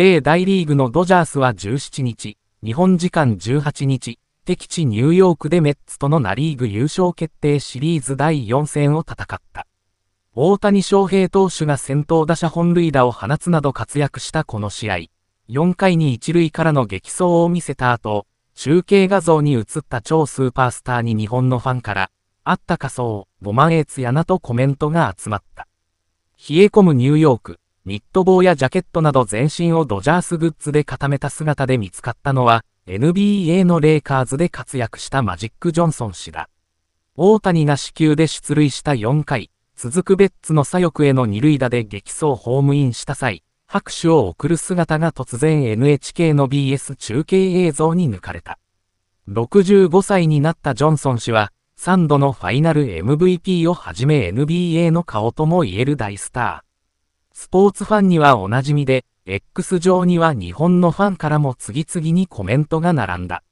米大リーグのドジャースは17日、日本時間18日、敵地ニューヨークでメッツとのナリーグ優勝決定シリーズ第4戦を戦った。大谷翔平投手が先頭打者本塁打を放つなど活躍したこの試合、4回に1塁からの激走を見せた後、中継画像に映った超スーパースターに日本のファンから、あった仮装、ご満悦やなとコメントが集まった。冷え込むニューヨーク。ニット帽やジャケットなど全身をドジャースグッズで固めた姿で見つかったのは、NBA のレイカーズで活躍したマジック・ジョンソン氏だ。大谷が死球で出塁した4回、続くベッツの左翼への二塁打で激走ホームインした際、拍手を送る姿が突然 NHK の BS 中継映像に抜かれた。65歳になったジョンソン氏は、3度のファイナル MVP をはじめ NBA の顔とも言える大スター。スポーツファンにはおなじみで、X 上には日本のファンからも次々にコメントが並んだ。